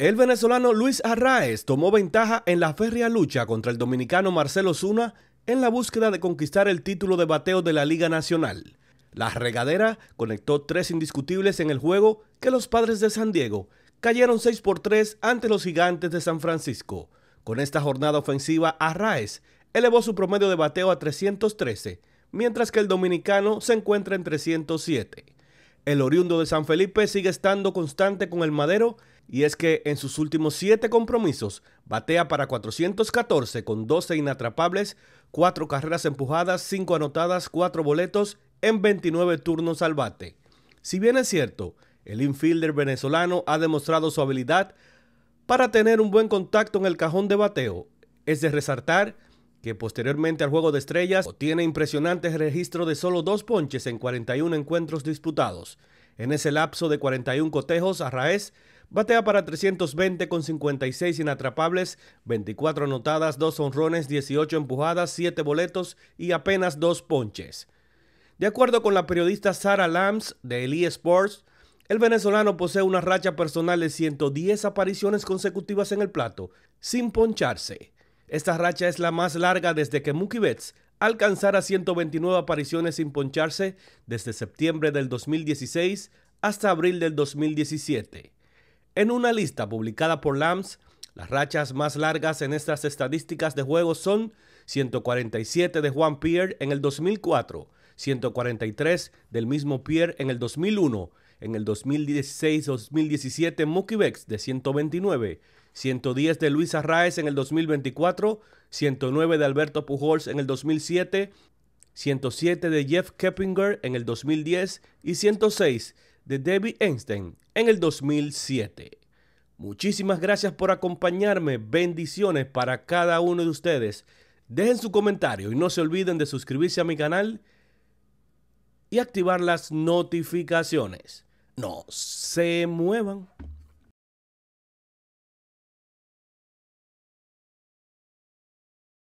El venezolano Luis Arraez tomó ventaja en la férrea lucha contra el dominicano Marcelo Zuna en la búsqueda de conquistar el título de bateo de la Liga Nacional. La regadera conectó tres indiscutibles en el juego que los padres de San Diego cayeron 6 por 3 ante los gigantes de San Francisco. Con esta jornada ofensiva, Arraez elevó su promedio de bateo a 313, mientras que el dominicano se encuentra en 307. El oriundo de San Felipe sigue estando constante con el madero y es que en sus últimos siete compromisos batea para 414 con 12 inatrapables, 4 carreras empujadas, 5 anotadas, 4 boletos en 29 turnos al bate. Si bien es cierto, el infielder venezolano ha demostrado su habilidad para tener un buen contacto en el cajón de bateo. Es de resaltar que posteriormente al Juego de Estrellas obtiene impresionantes registro de solo dos ponches en 41 encuentros disputados. En ese lapso de 41 cotejos, Arraez batea para 320 con 56 inatrapables, 24 anotadas, 2 honrones, 18 empujadas, 7 boletos y apenas 2 ponches. De acuerdo con la periodista Sara Lambs de Elie Sports, el venezolano posee una racha personal de 110 apariciones consecutivas en el plato, sin poncharse. Esta racha es la más larga desde que Mookie Betts alcanzara 129 apariciones sin poncharse desde septiembre del 2016 hasta abril del 2017. En una lista publicada por LAMS, las rachas más largas en estas estadísticas de juego son 147 de Juan Pierre en el 2004, 143 del mismo Pierre en el 2001 en el 2016-2017, Mookie Becks, de 129, 110 de Luis Arraez en el 2024, 109 de Alberto Pujols en el 2007, 107 de Jeff Kepinger, en el 2010 y 106 de David Einstein en el 2007. Muchísimas gracias por acompañarme. Bendiciones para cada uno de ustedes. Dejen su comentario y no se olviden de suscribirse a mi canal y activar las notificaciones. No se muevan.